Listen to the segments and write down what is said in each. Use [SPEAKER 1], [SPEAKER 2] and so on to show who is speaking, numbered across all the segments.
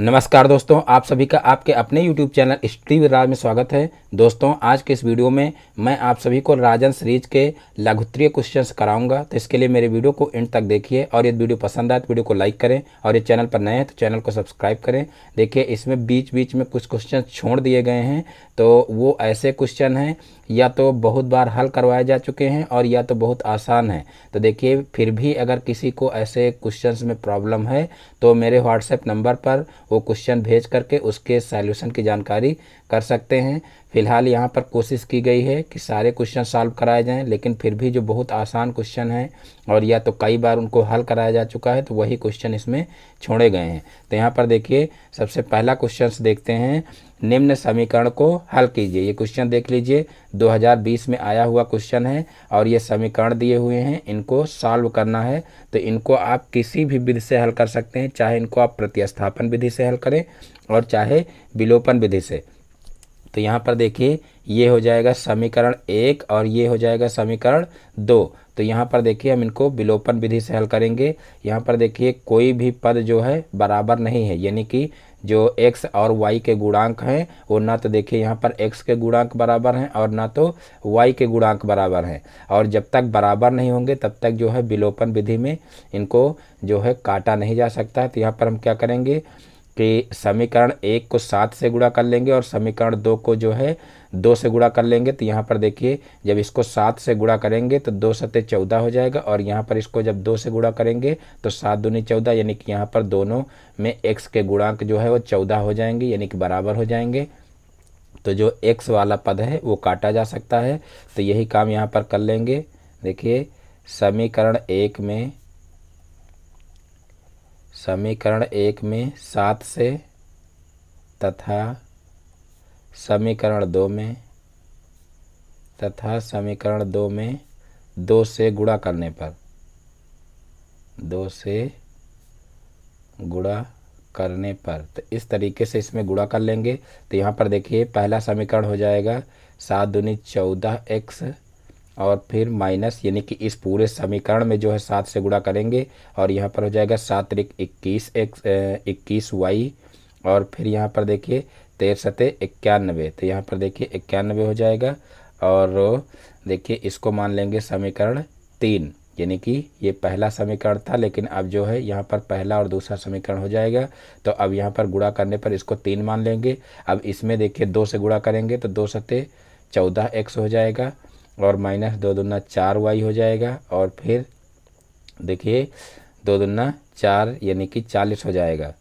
[SPEAKER 1] नमस्कार दोस्तों आप सभी का आपके अपने YouTube चैनल स्ट्री विराज में स्वागत है दोस्तों आज के इस वीडियो में मैं आप सभी को राजन सीरीज के लघुत्तरीय क्वेश्चंस कराऊंगा तो इसके लिए मेरे वीडियो को एंड तक देखिए और यदि वीडियो पसंद आए तो वीडियो को लाइक करें और ये चैनल पर नए हैं तो चैनल को सब्सक्राइब करें देखिए इसमें बीच बीच में कुछ क्वेश्चन छोड़ दिए गए हैं तो वो ऐसे क्वेश्चन हैं या तो बहुत बार हल करवाए जा चुके हैं और या तो बहुत आसान है तो देखिए फिर भी अगर किसी को ऐसे क्वेश्चंस में प्रॉब्लम है तो मेरे व्हाट्सएप नंबर पर वो क्वेश्चन भेज करके उसके सैल्यूशन की जानकारी कर सकते हैं फिलहाल यहाँ पर कोशिश की गई है कि सारे क्वेश्चन सॉल्व कराए जाएं लेकिन फिर भी जो बहुत आसान क्वेश्चन हैं और या तो कई बार उनको हल कराया जा चुका है तो वही क्वेश्चन इसमें छोड़े गए हैं तो यहाँ पर देखिए सबसे पहला क्वेश्चन देखते हैं निम्न समीकरण को हल कीजिए ये क्वेश्चन देख लीजिए 2020 में आया हुआ क्वेश्चन है और ये समीकरण दिए हुए हैं इनको सॉल्व करना है तो इनको आप किसी भी विधि से हल कर सकते हैं चाहे इनको आप प्रतिस्थापन विधि से हल करें और चाहे विलोपन विधि से तो यहाँ पर देखिए ये हो जाएगा समीकरण एक और ये हो जाएगा समीकरण दो तो यहाँ पर देखिए हम इनको विलोपन विधि से हल करेंगे यहाँ पर देखिए कोई भी पद जो है बराबर नहीं है यानी कि जो एक्स और वाई के गुणांक हैं वो ना तो देखिए यहाँ पर एक्स के गुणांक बराबर हैं और ना तो वाई के गुणांक बराबर हैं और जब तक बराबर नहीं होंगे तब तक जो है विलोपन विधि में इनको जो है काटा नहीं जा सकता है तो यहाँ पर हम क्या करेंगे कि समीकरण एक को सात से गुणा कर लेंगे और समीकरण दो को जो है दो से गुणा कर लेंगे तो यहाँ पर देखिए जब इसको सात से गुणा करेंगे तो दो सत्य चौदह हो जाएगा और यहाँ पर इसको जब दो से गुणा करेंगे तो सात दूनी चौदह यानी कि यहाँ पर दोनों में एक्स के गुणांक जो है वो चौदह हो जाएंगे यानी कि बराबर हो जाएंगे तो जो एक्स वाला पद है वो काटा जा सकता है तो यही काम यहाँ पर कर लेंगे देखिए समीकरण एक में समीकरण एक में सात से तथा समीकरण दो में तथा समीकरण दो में दो से गुणा करने पर दो से गुणा करने पर तो इस तरीके से इसमें गुणा कर लेंगे तो यहाँ पर देखिए पहला समीकरण हो जाएगा सात दूनी चौदह एक्स और फिर माइनस यानी कि इस पूरे समीकरण में जो है सात से गुणा करेंगे और यहाँ पर हो जाएगा सात तरीक इक्कीस एक्स इक्कीस वाई और फिर यहाँ पर देखिए तेरह सतह इक्यानवे तो यहाँ पर देखिए इक्यानवे हो जाएगा और देखिए इसको मान लेंगे समीकरण तीन यानी कि ये पहला समीकरण था लेकिन अब जो है यहाँ पर पहला और दूसरा समीकरण हो जाएगा तो अब यहाँ पर गुड़ा करने पर इसको तीन मान लेंगे अब इसमें देखिए दो से गुड़ा करेंगे तो दो सतह चौदह एक्स हो जाएगा और माइनस दो दुना चार वाई हो जाएगा और फिर देखिए दो दुना चार यानी कि चालीस हो जाएगा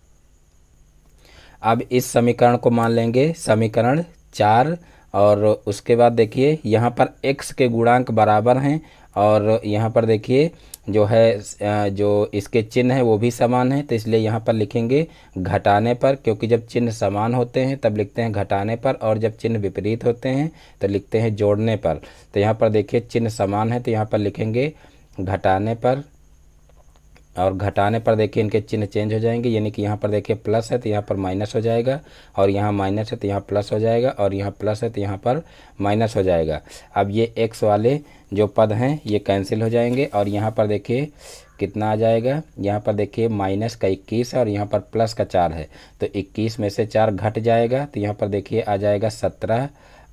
[SPEAKER 1] अब इस समीकरण को मान लेंगे समीकरण चार और उसके बाद देखिए यहाँ पर एक्स के गुणांक बराबर हैं और यहाँ पर देखिए जो है जो इसके चिन्ह है वो भी समान है तो इसलिए यहाँ पर लिखेंगे घटाने पर क्योंकि जब चिन्ह समान होते हैं तब लिखते हैं घटाने पर और जब चिन्ह विपरीत होते हैं तो लिखते हैं जोड़ने पर तो यहाँ पर देखिए चिन्ह समान है तो यहाँ पर लिखेंगे घटाने पर और घटाने पर देखिए इनके चिन्ह चेंज हो जाएंगे यानी कि यहाँ पर देखिए प्लस है तो यहाँ पर माइनस हो जाएगा और यहाँ माइनस है तो यहाँ प्लस हो जाएगा और यहाँ प्लस है तो यहाँ पर माइनस हो जाएगा अब ये एक्स वाले जो पद हैं ये कैंसिल हो जाएंगे और यहाँ पर देखिए कितना आ जाएगा यहाँ पर देखिए माइनस का इक्कीस है और यहाँ पर प्लस का चार है तो इक्कीस में से चार घट जाएगा तो यहाँ पर देखिए आ जाएगा सत्रह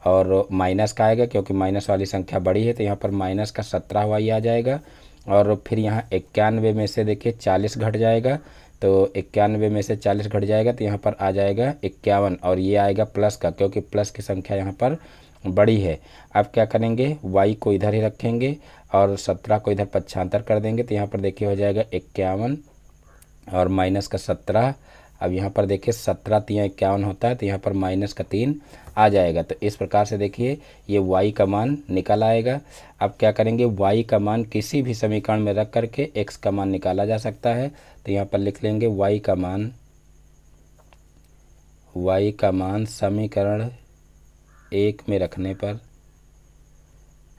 [SPEAKER 1] और माइनस का आएगा क्योंकि माइनस वाली संख्या बड़ी है तो यहाँ पर माइनस का सत्रह हुआ ही आ जाएगा और फिर यहाँ इक्यानवे में से देखिए चालीस घट जाएगा तो इक्यानवे में से चालीस घट जाएगा तो यहाँ पर आ जाएगा इक्यावन और ये आएगा प्लस का क्योंकि प्लस की संख्या यहाँ पर बड़ी है अब क्या करेंगे वाई को इधर ही रखेंगे और सत्रह को इधर पच्छांतर कर देंगे तो यहाँ पर देखिए हो जाएगा इक्यावन और माइनस का सत्रह अब यहाँ पर देखिए सत्रह तीन इक्यावन होता है तो यहाँ पर माइनस का तीन आ जाएगा तो इस प्रकार से देखिए ये वाई का मान निकल आएगा अब क्या करेंगे वाई का मान किसी भी समीकरण में रख करके एक्स का मान निकाला जा सकता है तो यहाँ पर लिख लेंगे वाई का मान वाई का मान समीकरण एक में रखने पर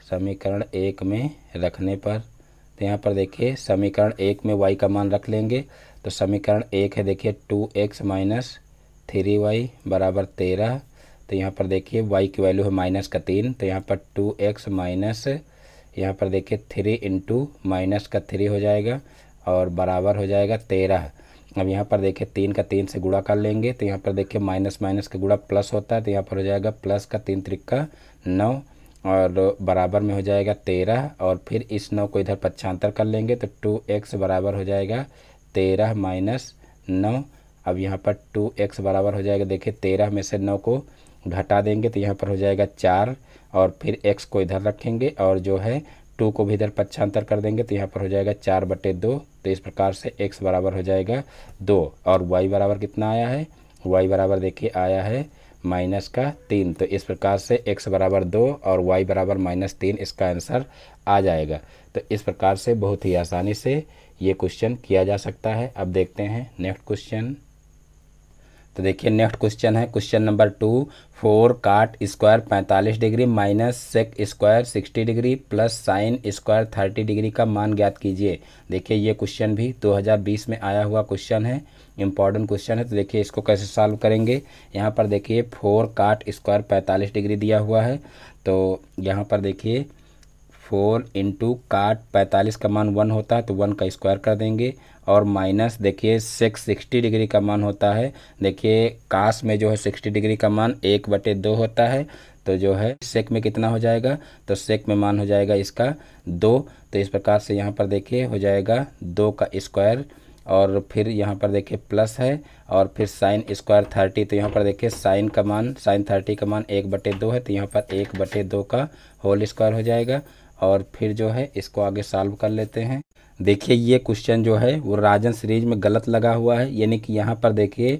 [SPEAKER 1] समीकरण एक में रखने पर तो यहाँ पर देखिए समीकरण एक में वाई का मान रख लेंगे तो समीकरण एक है देखिए two X minus three Y बराबर तेरह तो यहाँ पर देखिए वाई की वैल्यू है माइनस का तीन तो यहाँ पर टू एक्स माइनस यहाँ पर देखिए थ्री इंटू माइनस का थ्री हो जाएगा और बराबर हो जाएगा तेरह अब यहाँ पर देखिए तीन का तीन से गुड़ा कर लेंगे तो यहाँ पर देखिए माइनस माइनस का गुड़ा प्लस होता है तो यहाँ पर हो जाएगा प्लस का तीन त्रिक्का नौ और बराबर में हो जाएगा तेरह और फिर इस नौ को इधर पच्छांतर कर लेंगे तो टू एक्स बराबर हो जाएगा तेरह माइनस नौ अब यहाँ पर टू एक्स बराबर हो जाएगा देखिए तेरह में से नौ को घटा देंगे तो यहाँ पर हो जाएगा चार और फिर एक्स को इधर रखेंगे और जो है टू को भी इधर पक्षांतर कर देंगे तो यहाँ पर हो जाएगा चार बटे दो तो इस प्रकार से एक्स बराबर हो जाएगा दो और वाई बराबर कितना आया है वाई बराबर देखिए आया है माइनस का तीन तो इस प्रकार से एक्स बराबर दो और वाई बराबर माइनस तीन इसका आंसर आ जाएगा तो इस प्रकार से बहुत ही आसानी से ये क्वेश्चन किया जा सकता है अब देखते हैं नेक्स्ट क्वेश्चन तो देखिए नेक्स्ट क्वेश्चन है question number two four cot square पैंतालीस degree minus sec square sixty degree plus sine square thirty degree का मान ज्ञात कीजिए देखिए ये क्वेश्चन भी 2020 में आया हुआ क्वेश्चन है इंपॉर्टेंट क्वेश्चन है तो देखिए इसको कैसे सॉल्व करेंगे यहाँ पर देखिए फोर काट स्क्वायर पैंतालीस डिग्री दिया हुआ है तो यहाँ पर देखिए फोर इंटू काट पैंतालीस का मान वन होता है तो वन का स्क्वायर कर देंगे और माइनस देखिए सिक्स सिक्सटी डिग्री का मान होता है देखिए कास में जो है सिक्सटी डिग्री का मान एक बटे दो होता है तो जो है सेक में कितना हो जाएगा तो सेक में मान हो जाएगा इसका दो तो इस प्रकार से यहाँ पर देखिए हो जाएगा दो का स्क्वायर और फिर यहाँ पर देखिए प्लस है और फिर साइन स्क्वायर थर्टी तो यहाँ पर देखिए साइन का मान साइन थर्टी का मान एक बटे दो है तो यहाँ पर एक बटे दो का होल स्क्वायर हो जाएगा और फिर जो है इसको आगे सॉल्व कर लेते हैं देखिए ये क्वेश्चन जो है वो राजन सीरीज में गलत लगा हुआ है यानी कि यहाँ पर देखिए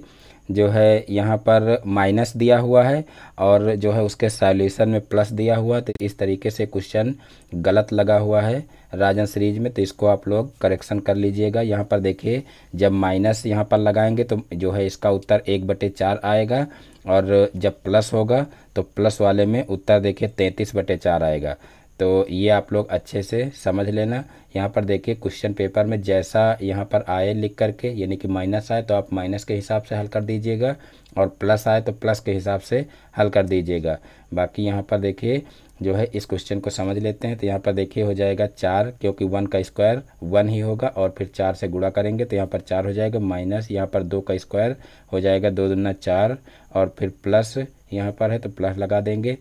[SPEAKER 1] जो है यहाँ पर माइनस दिया हुआ है और जो है उसके सॉल्यूशन में प्लस दिया हुआ तो इस तरीके से क्वेश्चन गलत लगा हुआ है राजन सीरीज में तो इसको आप लोग करेक्शन कर लीजिएगा यहाँ पर देखिए जब माइनस यहाँ पर लगाएंगे तो जो है इसका उत्तर एक बटे चार आएगा और जब प्लस होगा तो प्लस वाले में उत्तर देखिए तैंतीस बटे चार आएगा तो ये आप लोग अच्छे से समझ लेना यहाँ पर देखिए क्वेश्चन पेपर में जैसा यहाँ पर आए लिख करके यानी कि माइनस आए तो आप माइनस के हिसाब से हल कर दीजिएगा और प्लस आए तो प्लस के हिसाब से हल कर दीजिएगा बाकी यहाँ पर देखिए जो है इस क्वेश्चन को समझ लेते हैं तो यहाँ पर देखिए हो जाएगा चार क्योंकि वन का स्क्वायर वन ही होगा और फिर चार से गुड़ा करेंगे तो यहाँ पर चार हो जाएगा माइनस यहाँ पर दो का स्क्वायर हो जाएगा दो दुना चार और फिर प्लस यहाँ पर है तो प्लस लगा देंगे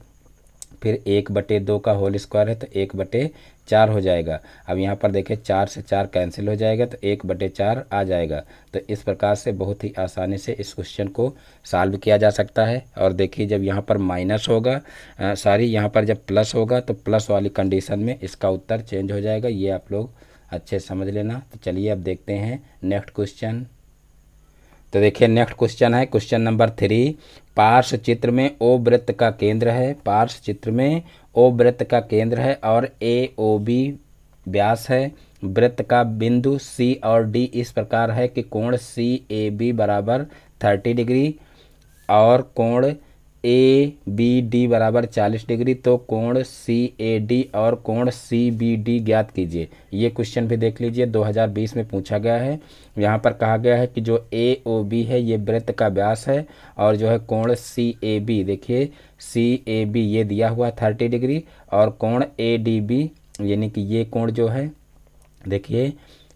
[SPEAKER 1] फिर एक बटे दो का होल स्क्वायर है तो एक बटे चार हो जाएगा अब यहाँ पर देखें चार से चार कैंसिल हो जाएगा तो एक बटे चार आ जाएगा तो इस प्रकार से बहुत ही आसानी से इस क्वेश्चन को सॉल्व किया जा सकता है और देखिए जब यहाँ पर माइनस होगा सॉरी यहाँ पर जब प्लस होगा तो प्लस वाली कंडीशन में इसका उत्तर चेंज हो जाएगा ये आप लोग अच्छे समझ लेना तो चलिए अब देखते हैं नेक्स्ट क्वेश्चन तो देखिए नेक्स्ट क्वेश्चन है क्वेश्चन नंबर थ्री पार्श्व चित्र में ओ वृत्त का केंद्र है पार्श्व चित्र में ओ वृत्त का केंद्र है और ए ओ बी व्यास है वृत्त का बिंदु सी और डी इस प्रकार है कि कोण सी ए बी बराबर थर्टी डिग्री और कोण ए बी डी बराबर चालीस डिग्री तो कोण सी ए डी और कोण सी बी डी ज्ञात कीजिए ये क्वेश्चन भी देख लीजिए 2020 में पूछा गया है यहाँ पर कहा गया है कि जो ए ओ बी है ये वृत्त का व्यास है और जो है कोण सी ए बी देखिए सी ए बी ये दिया हुआ थर्टी डिग्री और कोण ए डी बी यानी कि ये कोण जो है देखिए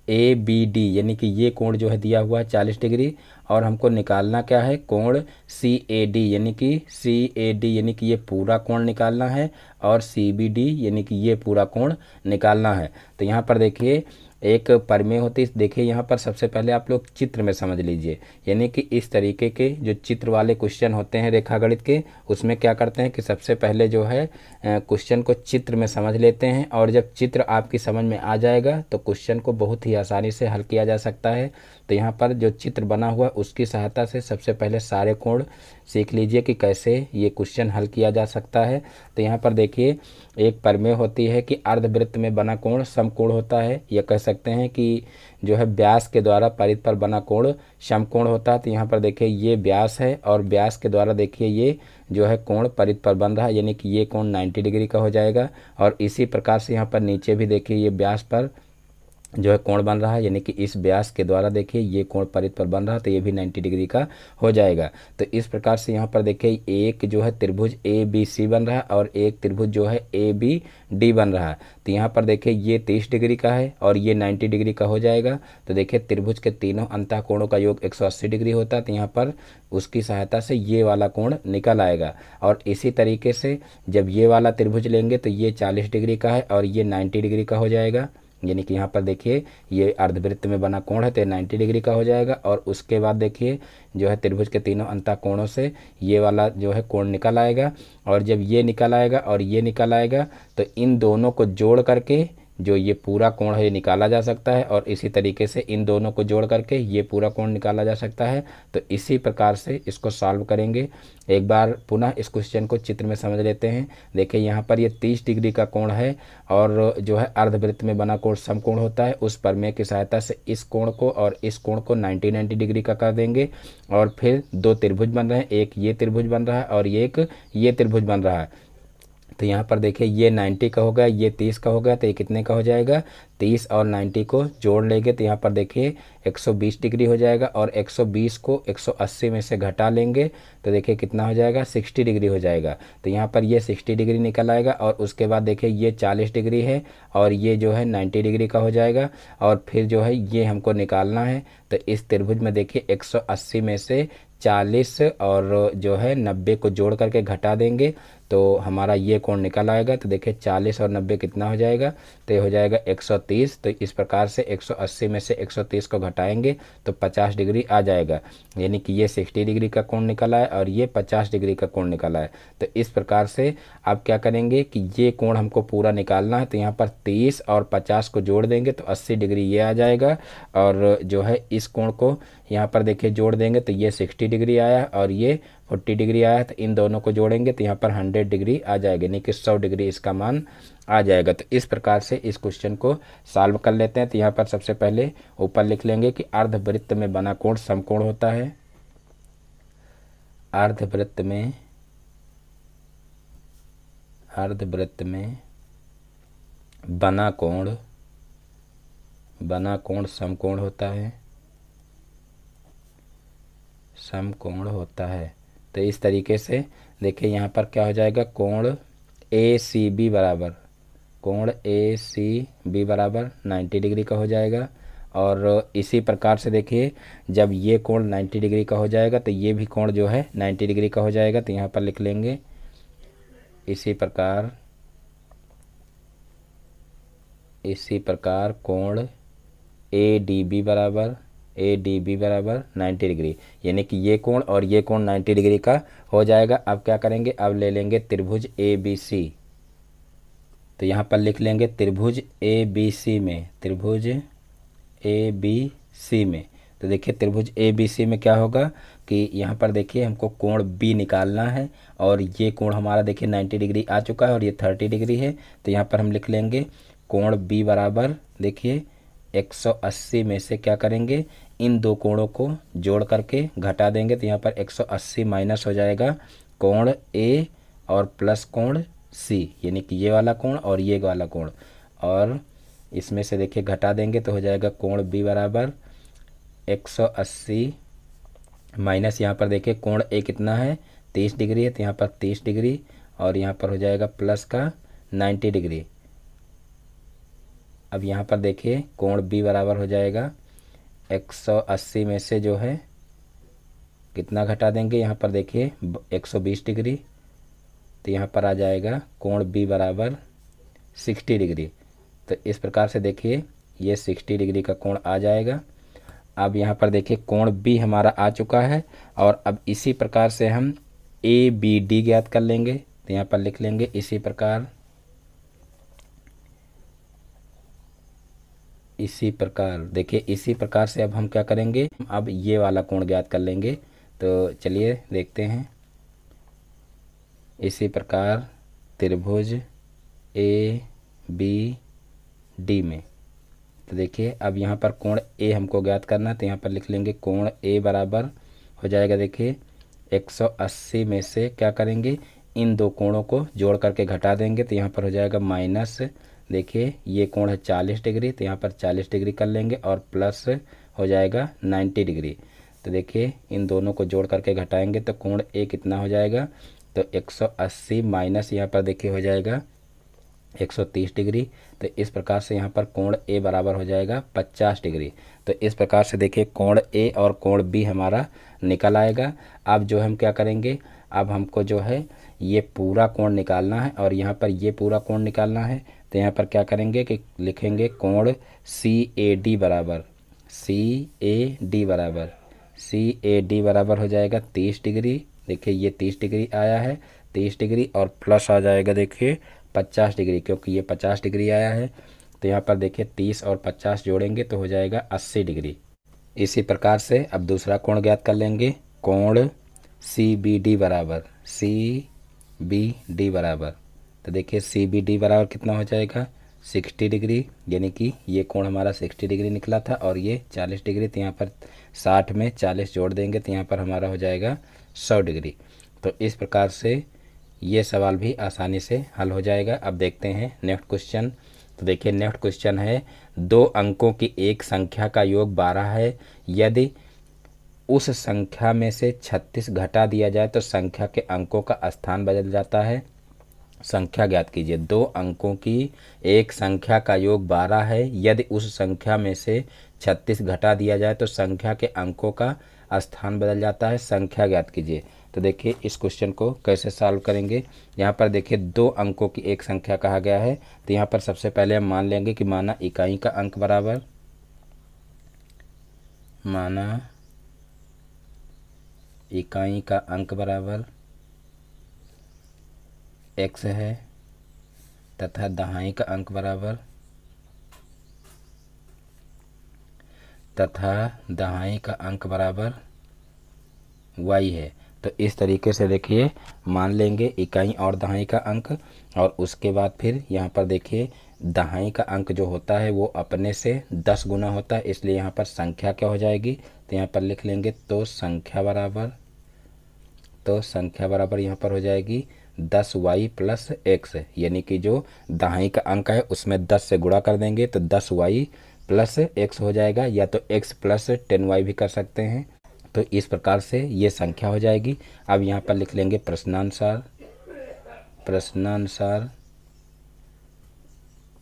[SPEAKER 1] ए बी डी यानी कि ये कोण जो है दिया हुआ है चालीस डिग्री और हमको निकालना क्या है कोण सी ए डी यानी कि सी ए डी यानी कि ये पूरा कोण निकालना है और सी बी डी यानी कि ये पूरा कोण निकालना है तो यहाँ पर देखिए एक परमे होती है देखिए यहाँ पर सबसे पहले आप लोग चित्र में समझ लीजिए यानी कि इस तरीके के जो चित्र वाले क्वेश्चन होते हैं रेखागणित के उसमें क्या करते हैं कि सबसे पहले जो है क्वेश्चन को चित्र में समझ लेते हैं और जब चित्र आपकी समझ में आ जाएगा तो क्वेश्चन को बहुत ही आसानी से हल किया जा सकता है तो यहाँ पर जो चित्र बना हुआ है उसकी सहायता से सबसे पहले सारे कोण सीख लीजिए कि कैसे ये क्वेश्चन हल किया जा सकता है तो यहाँ पर देखिए एक परमे होती है कि अर्धवृत्त में बना कोण समकोण होता है या कह सकते हैं कि जो है व्यास के द्वारा परित पर बना कोण समकोण होता है तो यहाँ पर देखिए ये व्यास है और व्यास के द्वारा देखिए ये जो है कोण परित पर बन रहा है यानी कि ये कोण 90 डिग्री का हो जाएगा और इसी प्रकार से यहाँ पर नीचे भी देखिए ये व्यास पर जो है कोण बन रहा है यानी कि इस व्यास के द्वारा देखिए ये कोण परित पर बन रहा है तो ये भी 90 डिग्री का हो जाएगा तो इस प्रकार से यहाँ पर देखिए एक जो है त्रिभुज ए बी सी बन रहा है और एक त्रिभुज जो है ए बी डी बन रहा है तो यहाँ पर देखिए ये 30 डिग्री का है और ये 90 डिग्री का हो जाएगा तो देखिए त्रिभुज के तीनों अंतः कोणों का योग एक डिग्री होता है तो यहाँ पर उसकी सहायता से ये वाला कोण निकल आएगा और इसी तरीके से जब ये वाला त्रिभुज लेंगे तो ये चालीस डिग्री का है और ये नाइन्टी डिग्री का हो जाएगा यानी कि यहाँ पर देखिए ये अर्धवृत्त में बना कोण है तो नाइन्टी डिग्री का हो जाएगा और उसके बाद देखिए जो है त्रिभुज के तीनों अंता कोणों से ये वाला जो है कोण निकल आएगा और जब ये निकल आएगा और ये निकल आएगा तो इन दोनों को जोड़ करके जो ये पूरा कोण है ये निकाला जा सकता है और इसी तरीके से इन दोनों को जोड़ करके ये पूरा कोण निकाला जा सकता है तो इसी प्रकार से इसको सॉल्व करेंगे एक बार पुनः इस क्वेश्चन को चित्र में समझ लेते हैं देखिए यहाँ पर ये तीस डिग्री का कोण है और जो है अर्धवृत्त में बना कोण समकोण होता है उस परमेय की सहायता से इस कोण को और इस कोण को नाइन्टी नाइन्टी डिग्री का कर देंगे और फिर दो त्रिभुज बन रहे हैं एक ये त्रिभुज बन रहा है और एक ये त्रिभुज बन रहा है तो यहाँ पर देखिए ये 90 का होगा ये 30 का होगा तो ये कितने का हो जाएगा 30 और 90 को जोड़ लेंगे तो यहाँ पर देखिए 120 डिग्री हो जाएगा और 120 को 180 में से घटा लेंगे तो देखिए कितना हो जाएगा 60 डिग्री हो जाएगा तो यहाँ पर ये 60 डिग्री निकल आएगा और उसके बाद देखिए ये 40 डिग्री है और ये जो है 90 डिग्री का हो जाएगा और फिर जो है ये हमको निकालना है तो इस त्रिभुज में देखिए एक में से 40 और जो है 90 को जोड़ करके घटा देंगे तो हमारा ये कोण निकल आएगा तो देखिए 40 और 90 कितना हो जाएगा तो ये हो जाएगा 130 तो इस प्रकार से 180 में से 130 को घटाएंगे तो 50 डिग्री आ जाएगा यानी कि ये 60 डिग्री का कोण निकल आए और ये 50 डिग्री का कोण निकल आए तो इस प्रकार से आप क्या करेंगे कि ये कोण हमको पूरा निकालना है तो यहाँ पर तीस और पचास को जोड़ देंगे तो अस्सी डिग्री ये आ जाएगा और जो है इस कोण को यहाँ पर देखिए जोड़ देंगे तो ये सिक्सटी डिग्री आया और ये फोर्टी डिग्री आया तो इन दोनों को जोड़ेंगे तो यहाँ पर हंड्रेड डिग्री आ जाएगा यानी कि सौ डिग्री इसका मान आ जाएगा तो इस प्रकार से इस क्वेश्चन को सॉल्व कर लेते हैं तो यहाँ पर सबसे पहले ऊपर लिख लेंगे कि अर्धवृत्त में बना कोण समकोण होता है अर्धवृत्त में अर्धवृत्त में बना कोण बना कोण समकोण होता है समकोण होता है तो इस तरीके से देखिए यहाँ पर क्या हो जाएगा कोण ए सी बी बराबर कोण ए सी बी बराबर 90 डिग्री का हो जाएगा और इसी प्रकार से देखिए जब ये कोण 90 डिग्री का हो जाएगा तो ये भी कोण जो है 90 डिग्री का हो जाएगा तो यहाँ पर लिख लेंगे इसी प्रकार इसी प्रकार कोण ए डी बी बराबर ए डी बी बराबर 90 डिग्री यानी कि ये कोण और ये कोण 90 डिग्री का हो जाएगा अब क्या करेंगे अब ले लेंगे त्रिभुज ए बी सी तो यहाँ पर लिख लेंगे त्रिभुज ए बी सी में त्रिभुज ए बी सी में तो देखिए त्रिभुज ए बी सी में क्या होगा कि यहाँ पर देखिए हमको कोण बी निकालना है और ये कोण हमारा देखिए 90 डिग्री आ चुका है और ये 30 डिग्री है तो यहाँ पर हम लिख लेंगे कोण बी बराबर देखिए 180 में से क्या करेंगे इन दो कोणों को जोड़ करके घटा देंगे तो यहाँ पर 180 माइनस हो जाएगा कोण ए और प्लस कोण सी यानी कि ये वाला कोण और ये वाला कोण और इसमें से देखिए घटा देंगे तो हो जाएगा कोण बी बराबर 180 माइनस यहाँ पर देखिए कोण ए कितना है 30 डिग्री है तो यहाँ पर 30 डिग्री और यहाँ पर हो जाएगा प्लस का 90 डिग्री अब यहाँ पर देखिए कोण बी बराबर हो जाएगा 180 में से जो है कितना घटा देंगे यहाँ पर देखिए 120 डिग्री तो यहाँ पर आ जाएगा कोण बी बराबर 60 डिग्री तो इस प्रकार से देखिए ये 60 डिग्री का कोण आ जाएगा अब यहाँ पर देखिए कोण बी हमारा आ चुका है और अब इसी प्रकार से हम ए बी डी ज्ञात कर लेंगे तो यहाँ पर लिख लेंगे इसी प्रकार इसी प्रकार देखिए इसी प्रकार से अब हम क्या करेंगे अब ये वाला कोण ज्ञात कर लेंगे तो चलिए देखते हैं इसी प्रकार त्रिभुज ए बी डी में तो देखिए अब यहाँ पर कोण ए हमको ज्ञात करना है तो यहाँ पर लिख लेंगे कोण ए बराबर हो जाएगा देखिए 180 में से क्या करेंगे इन दो कोणों को जोड़ करके घटा देंगे तो यहाँ पर हो जाएगा माइनस देखिए ये कोण है चालीस डिग्री तो यहाँ पर चालीस डिग्री कर लेंगे और प्लस हो जाएगा नाइन्टी डिग्री तो देखिए इन दोनों को जोड़ करके घटाएंगे तो कोण ए कितना हो जाएगा तो 180 माइनस यहाँ पर देखिए हो जाएगा 130 डिग्री तो इस प्रकार से यहाँ पर कोण ए बराबर हो जाएगा 50 डिग्री तो इस प्रकार से देखिए कोण ए और कोण बी हमारा निकल आएगा अब जो हम क्या करेंगे अब हमको जो है ये पूरा कोण निकालना है और यहाँ पर ये पूरा कोण निकालना है तो यहाँ पर क्या करेंगे कि लिखेंगे कोण सी ए डी बराबर सी ए डी बराबर सी ए डी बराबर हो जाएगा तीस डिग्री देखिए ये तीस डिग्री आया है तीस डिग्री और प्लस आ जाएगा देखिए पचास डिग्री क्योंकि ये पचास डिग्री आया है तो यहाँ पर देखिए तीस और पचास जोड़ेंगे तो हो जाएगा अस्सी डिग्री इसी प्रकार से अब दूसरा कोण ज्ञात कर लेंगे कोण सी बी डी बराबर सी बी डी बराबर तो देखिए सी बी डी बराबर कितना हो जाएगा सिक्सटी डिग्री यानी कि ये कोण हमारा सिक्सटी डिग्री निकला था और ये चालीस डिग्री तो यहाँ पर साठ में चालीस जोड़ देंगे तो यहाँ पर हमारा हो जाएगा सौ डिग्री तो इस प्रकार से ये सवाल भी आसानी से हल हो जाएगा अब देखते हैं नेक्स्ट क्वेश्चन तो देखिए नेक्स्ट क्वेश्चन है दो अंकों की एक संख्या का योग बारह है यदि उस संख्या में से छत्तीस घटा दिया जाए तो संख्या के अंकों का स्थान बदल जाता है संख्या ज्ञात कीजिए दो अंकों की एक संख्या का योग बारह है यदि उस संख्या में से छत्तीस घटा दिया जाए तो संख्या के अंकों का स्थान बदल जाता है संख्या ज्ञात कीजिए तो देखिए इस क्वेश्चन को कैसे सॉल्व करेंगे यहाँ पर देखिए दो अंकों की एक संख्या कहा गया है तो यहाँ पर सबसे पहले हम मान लेंगे कि माना इकाई का अंक बराबर माना इकाई का अंक बराबर एक्स है तथा दहाई का अंक बराबर तथा दहाई का अंक बराबर वाई है तो इस तरीके से देखिए मान लेंगे इकाई और दहाई का अंक और उसके बाद फिर यहाँ पर देखिए दहाई का अंक जो होता है वो अपने से दस गुना होता है इसलिए यहाँ पर संख्या क्या हो जाएगी तो यहाँ पर लिख लेंगे तो संख्या बराबर तो संख्या बराबर यहाँ पर हो जाएगी दस वाई प्लस एक्स यानी कि जो दहाई का अंक है उसमें दस से गुणा कर देंगे तो दस वाई प्लस एक्स हो जाएगा या तो एक्स प्लस टेन वाई भी कर सकते हैं तो इस प्रकार से ये संख्या हो जाएगी अब यहाँ पर लिख लेंगे प्रश्नानुसार प्रश्नानुसार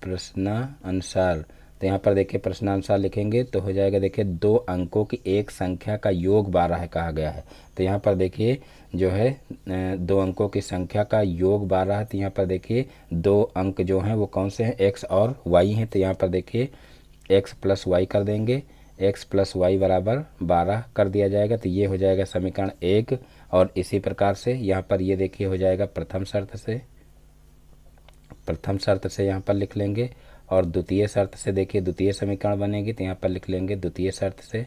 [SPEAKER 1] प्रश्नानुसार तो यहाँ पर देखिए प्रश्न अनुसार लिखेंगे तो हो जाएगा देखिए दो अंकों की एक संख्या का योग बारह है कहा गया है तो यहाँ पर देखिए जो है दो अंकों की संख्या का योग बारह है तो यहाँ पर देखिए दो अंक जो हैं वो कौन से हैं एक्स और वाई हैं तो यहाँ पर देखिए एक्स प्लस वाई कर देंगे एक्स प्लस वाई बराबर बारह कर दिया जाएगा तो ये हो जाएगा समीकरण एक और इसी प्रकार से यहाँ पर ये देखिए हो जाएगा प्रथम शर्त से प्रथम शर्त से यहाँ पर लिख लेंगे और द्वितीय शर्त से देखिए द्वितीय समीकरण बनेगी तो यहाँ पर लिख लेंगे द्वितीय शर्त से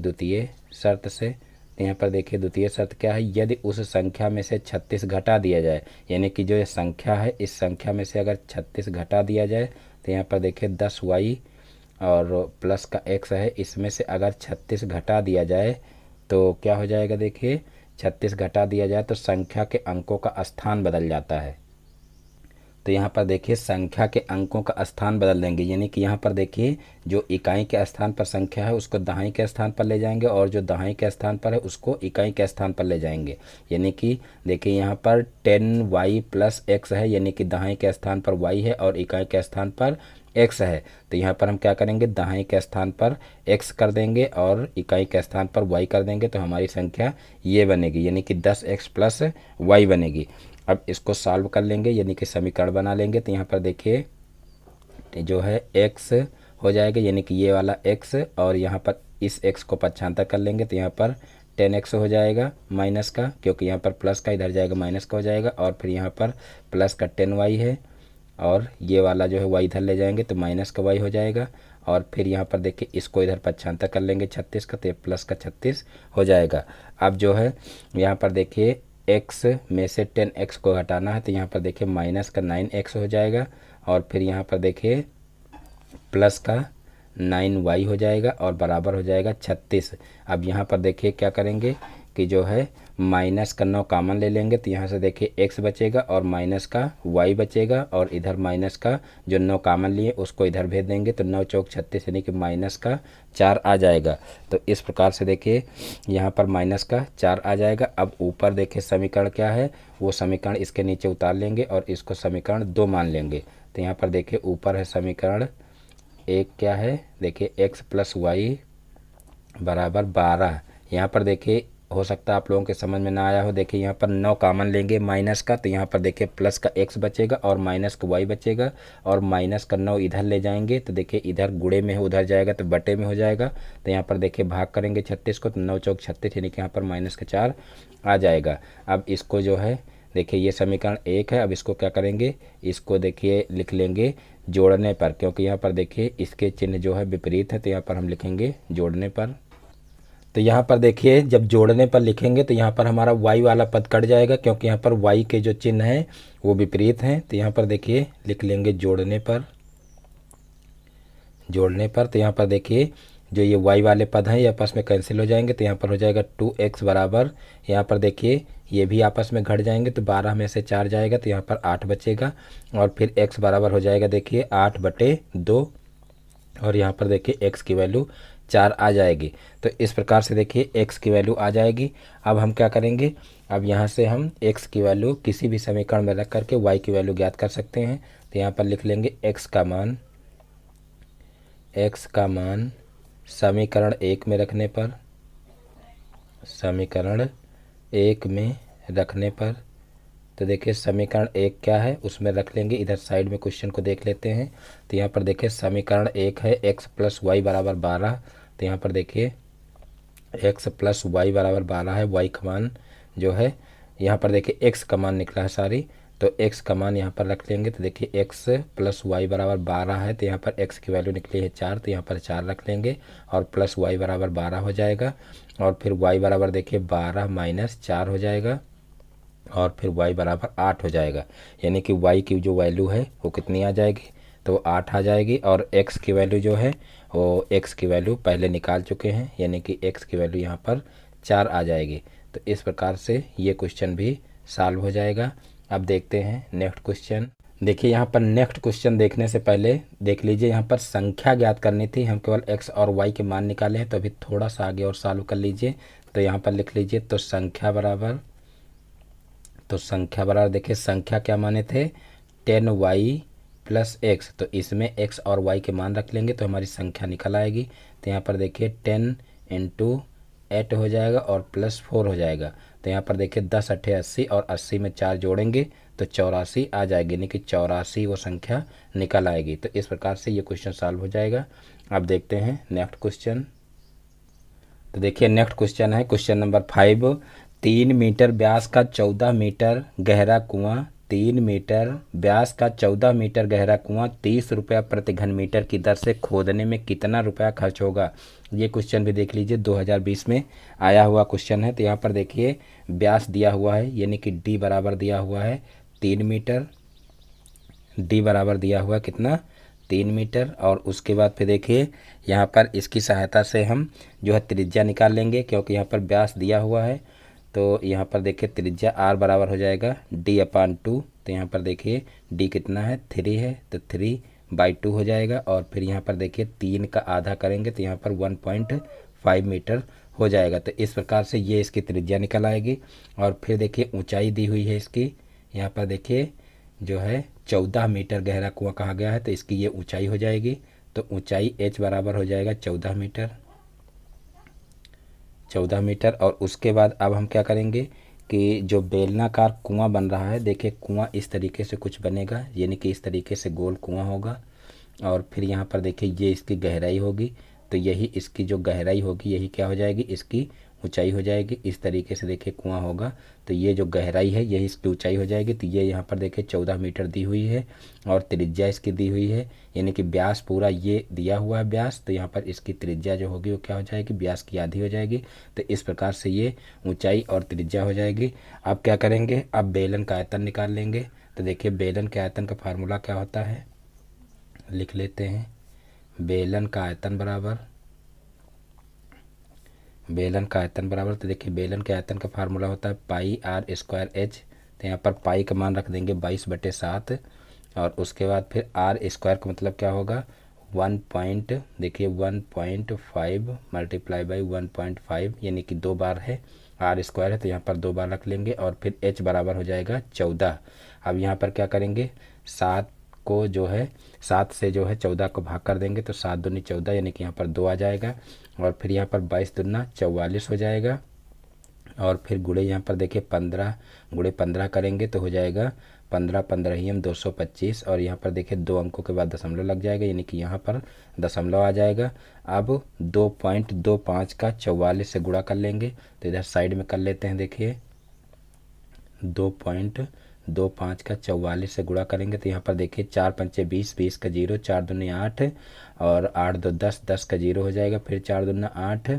[SPEAKER 1] द्वितीय शर्त से तो यहाँ पर देखिए द्वितीय शर्त क्या है यदि उस संख्या में से छत्तीस घटा दिया जाए यानी कि जो ये संख्या है इस संख्या में से अगर छत्तीस घटा दिया जाए तो यहाँ पर देखिए दस वाई और प्लस का एक्स है इसमें से अगर छत्तीस घटा दिया जाए तो क्या हो जाएगा देखिए छत्तीस घटा दिया जाए तो संख्या के अंकों का स्थान बदल जाता है तो यहाँ पर देखिए संख्या के अंकों का स्थान बदल देंगे यानी कि यहाँ पर देखिए जो इकाई के स्थान पर संख्या है उसको दहाई के स्थान पर ले जाएंगे और जो दहाई के स्थान पर है उसको इकाई के स्थान पर ले जाएंगे यानी कि देखिए यहाँ पर टेन वाई प्लस एक्स है यानी कि दहाई के स्थान पर वाई है और इकाई के स्थान पर एक्स है तो यहाँ पर हम क्या करेंगे दहाई के स्थान पर एक्स कर देंगे और इकाई के स्थान पर वाई कर देंगे तो हमारी संख्या ये बनेगी यानी कि दस एक्स प्लस वाई बनेगी अब इसको सॉल्व कर लेंगे यानी कि समीकरण बना लेंगे तो यहाँ पर देखिए तो जो है एक्स हो जाएगा यानी कि ये वाला एक्स और यहाँ पर इस एक्स को पक्षांतर कर लेंगे तो यहाँ पर टेन एक्स हो जाएगा माइनस का क्योंकि यहाँ पर प्लस का इधर जाएगा माइनस का हो जाएगा और फिर यहाँ पर प्लस का टेन वाई है और ये वाला जो है वाई इधर ले जाएंगे तो माइनस का वाई हो जाएगा और फिर यहाँ पर देखिए इसको इधर पक्षांतर कर लेंगे छत्तीस का तो प्लस का छत्तीस हो जाएगा अब जो है यहाँ पर देखिए एक्स में से टेन एक्स को हटाना है तो यहाँ पर देखिए माइनस का नाइन एक्स हो जाएगा और फिर यहाँ पर देखिए प्लस का नाइन वाई हो जाएगा और बराबर हो जाएगा छत्तीस अब यहाँ पर देखिए क्या करेंगे कि जो है माइनस का नौ कामन ले लेंगे तो यहाँ से देखिए एक्स बचेगा और माइनस का वाई बचेगा और इधर माइनस का जो नौ कामन लिए उसको इधर भेज देंगे तो नौ चौक छत्तीस यानी कि माइनस का चार आ जाएगा तो इस प्रकार से देखिए यहाँ पर माइनस का चार आ जाएगा अब ऊपर देखिए समीकरण क्या है वो समीकरण इसके नीचे उतार लेंगे और इसको समीकरण दो मान लेंगे तो यहाँ पर देखिए ऊपर है समीकरण एक क्या है देखिए एक्स प्लस वाई बराबर बारह यहाँ पर देखिए हो सकता है आप लोगों के समझ में ना आया हो देखिए यहाँ पर नौ कॉमन लेंगे माइनस का तो यहाँ पर देखिए प्लस का एक्स बचेगा और माइनस का वाई बचेगा और माइनस का नौ इधर ले जाएंगे तो देखिए इधर गुड़े में उधर जाएगा तो बटे में हो जाएगा तो यहाँ पर देखिए भाग करेंगे छत्तीस को तो नौ चौक छत्तीस यानी कि यहाँ पर माइनस का चार आ जाएगा अब इसको जो है देखिए ये समीकरण एक है अब इसको क्या करेंगे इसको देखिए लिख लेंगे जोड़ने पर क्योंकि यहाँ पर देखिए इसके चिन्ह जो है विपरीत है तो यहाँ पर हम लिखेंगे जोड़ने पर तो यहाँ पर देखिए जब जोड़ने पर लिखेंगे तो यहाँ पर हमारा वाई वाला पद कट जाएगा क्योंकि यहाँ पर वाई के जो चिन्ह हैं वो विपरीत हैं तो यहाँ पर देखिए लिख लेंगे जोड़ने पर जोड़ने पर तो यहाँ पर देखिए जो ये वाई वाले पद हैं ये आपस में कैंसिल हो जाएंगे तो यहाँ पर हो जाएगा टू एक्स बराबर यहाँ पर देखिए ये भी आपस में घट जाएंगे तो बारह में से चार जाएगा तो यहाँ पर आठ बचेगा और फिर एक्स बराबर हो जाएगा देखिए आठ बटे दो और यहाँ पर देखिए एक्स की वैल्यू चार आ जाएगी तो इस प्रकार से देखिए एक्स की वैल्यू आ जाएगी अब हम क्या करेंगे अब यहाँ से हम एक्स की वैल्यू किसी भी समीकरण में रख करके वाई की वैल्यू ज्ञात कर सकते हैं तो यहाँ पर लिख लेंगे एक्स का मान एक्स का मान समीकरण एक में रखने पर समीकरण एक में रखने पर तो देखिए समीकरण एक क्या है उसमें रख लेंगे इधर साइड में क्वेश्चन को देख लेते हैं तो यहाँ पर देखिए समीकरण एक है एक्स प्लस वाई बराबर बारह तो यहाँ पर देखिए एक्स प्लस वाई बराबर बारह है वाई का मान जो है यहाँ पर देखिए एक्स का मान निकला है सारी तो एक्स का मान यहाँ पर रख लेंगे तो देखिए एक्स प्लस वाई बराबर बारह है तो यहाँ पर एक्स की वैल्यू निकली है चार तो यहाँ पर चार रख लेंगे और प्लस वाई बराबर बारह हो जाएगा और फिर वाई बराबर देखिए बारह माइनस चार हो जाएगा और फिर वाई बराबर आठ हो जाएगा यानी कि वाई की जो वैल्यू है वो कितनी आ जाएगी तो आठ आ जाएगी और एक्स की वैल्यू जो है वो एक्स की वैल्यू पहले निकाल चुके हैं यानी कि एक्स की वैल्यू यहाँ पर चार आ जाएगी तो इस प्रकार से ये क्वेश्चन भी सॉल्व हो जाएगा अब देखते हैं नेक्स्ट क्वेश्चन देखिए यहाँ पर नेक्स्ट क्वेश्चन देखने से पहले देख लीजिए यहाँ पर संख्या ज्ञात करनी थी हम केवल एक्स और वाई के मान निकाले हैं तो अभी थोड़ा सा आगे और सॉल्व कर लीजिए तो यहाँ पर लिख लीजिए तो संख्या बराबर तो संख्या बराबर देखिए संख्या क्या माने थे टेन वाई प्लस एक्स तो इसमें एक्स और वाई के मान रख लेंगे तो हमारी संख्या निकल आएगी तो यहाँ पर देखिए टेन इंटू एट हो जाएगा और प्लस फोर हो जाएगा तो यहाँ पर देखिए दस अट्ठे अस्सी और अस्सी में चार जोड़ेंगे तो चौरासी आ जाएगी यानी कि चौरासी वो संख्या निकल आएगी तो इस प्रकार से ये क्वेश्चन सॉल्व हो जाएगा अब देखते हैं नेक्स्ट क्वेश्चन तो देखिए नेक्स्ट क्वेश्चन है क्वेश्चन नंबर फाइव तीन मीटर व्यास का चौदह मीटर गहरा कुआं तीन मीटर व्यास का चौदह मीटर गहरा कुआं तीस रुपया प्रति घन मीटर की दर से खोदने में कितना रुपया खर्च होगा ये क्वेश्चन भी देख लीजिए 2020 में आया हुआ क्वेश्चन है तो यहाँ पर देखिए व्यास दिया हुआ है यानी कि डी बराबर दिया हुआ है तीन मीटर डी बराबर दिया हुआ कितना तीन मीटर और उसके बाद फिर देखिए यहाँ पर इसकी सहायता से हम जो है त्रिज्या निकाल लेंगे क्योंकि यहाँ पर ब्यास दिया हुआ है तो यहाँ पर देखिए त्रिज्या आर बराबर हो जाएगा डी अपान टू तो यहाँ पर देखिए डी कितना है थ्री है तो थ्री बाई टू हो जाएगा और फिर यहाँ पर देखिए तीन का आधा करेंगे तो यहाँ पर वन पॉइंट फाइव मीटर हो जाएगा तो इस प्रकार से ये इसकी त्रिज्या निकल आएगी और फिर देखिए ऊंचाई दी हुई है इसकी यहाँ पर देखिए जो है चौदह मीटर गहरा कुआं कहा गया है तो इसकी ये ऊंचाई हो जाएगी तो ऊंचाई एच बराबर हो जाएगा चौदह मीटर चौदह मीटर और उसके बाद अब हम क्या करेंगे कि जो बेलनाकार कुआं बन रहा है देखिए कुआं इस तरीके से कुछ बनेगा यानी कि इस तरीके से गोल कुआं होगा और फिर यहाँ पर देखिए ये इसकी गहराई होगी तो यही इसकी जो गहराई होगी यही क्या हो जाएगी इसकी ऊंचाई हो जाएगी इस तरीके से देखिए कुआं होगा तो ये जो गहराई है यही इसकी ऊंचाई हो जाएगी तो ये यहाँ पर देखिए चौदह मीटर दी हुई है और त्रिज्या इसकी दी हुई है यानी कि ब्यास पूरा ये दिया हुआ है ब्यास तो यहाँ पर इसकी त्रिज्या जो होगी वो क्या हो जाएगी ब्यास की आधी हो जाएगी तो इस प्रकार से ये ऊँचाई और त्रिज्या हो जाएगी अब क्या करेंगे अब बेलन का आयतन निकाल लेंगे तो देखिए बेलन के आयतन का फार्मूला क्या होता है लिख लेते हैं बेलन का आयतन बराबर बेलन का आयतन बराबर तो देखिए बेलन के आयतन का फार्मूला होता है पाई आर स्क्वायर एच तो यहाँ पर पाई का मान रख देंगे बाईस बटे सात और उसके बाद फिर आर स्क्वायर का मतलब क्या होगा वन पॉइंट देखिए one point five multiply by one point five यानी कि दो बार है आर स्क्वायर है तो यहाँ पर दो बार रख लेंगे और फिर एच बराबर हो जाएगा चौदह अब यहाँ पर क्या करेंगे सात को जो है सात से जो है चौदह को भाग कर देंगे तो सात दूनी चौदह यानी कि यहाँ पर दो आ जाएगा और फिर यहाँ पर बाईस दुना चौवालीस हो जाएगा और फिर गुड़े यहाँ पर देखिए पंद्रह गुड़े पंद्रह करेंगे तो हो जाएगा पंद्रह पंद्रह ही हम दो सौ पच्चीस और यहाँ पर देखिए दो अंकों के बाद दशमलव लग जाएगा यानी कि यहाँ पर दशमलव आ जाएगा अब दो पॉइंट दो पाँच का चौवालीस से गुड़ा कर लेंगे तो इधर साइड में कर लेते हैं देखिए दो पॉइंट दो पाँच का चौवालीस से गुणा करेंगे तो यहाँ पर देखिए चार पंचे बीस बीस का जीरो चार दुनिया आठ और आठ दो दस दस का जीरो हो जाएगा फिर चार दुनिया आठ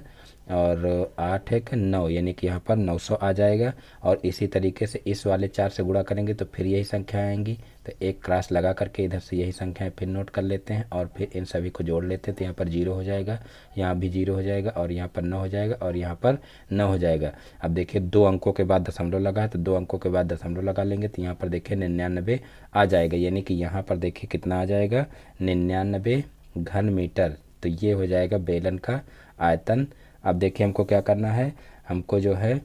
[SPEAKER 1] और आठ एक नौ यानी कि यहाँ पर नौ सौ आ जाएगा और इसी तरीके से इस वाले चार से गुणा करेंगे तो फिर यही संख्या आएंगी तो एक क्रॉस लगा करके इधर से यही संख्याएं फिर नोट कर लेते हैं और फिर इन सभी को जोड़ लेते हैं तो यहाँ पर जीरो हो जाएगा यहाँ भी जीरो हो जाएगा और यहाँ पर नौ हो जाएगा और यहाँ पर नौ हो जाएगा अब देखिए दो अंकों के बाद दशमलव लगा है तो दो अंकों के बाद दशमलव लगा लेंगे तो यहाँ पर देखिए निन्यानबे आ जाएगा यानी कि यहाँ पर देखिए कितना आ जाएगा निन्यानबे घन मीटर तो ये हो जाएगा बेलन का आयतन अब देखिए हमको क्या करना है हमको जो है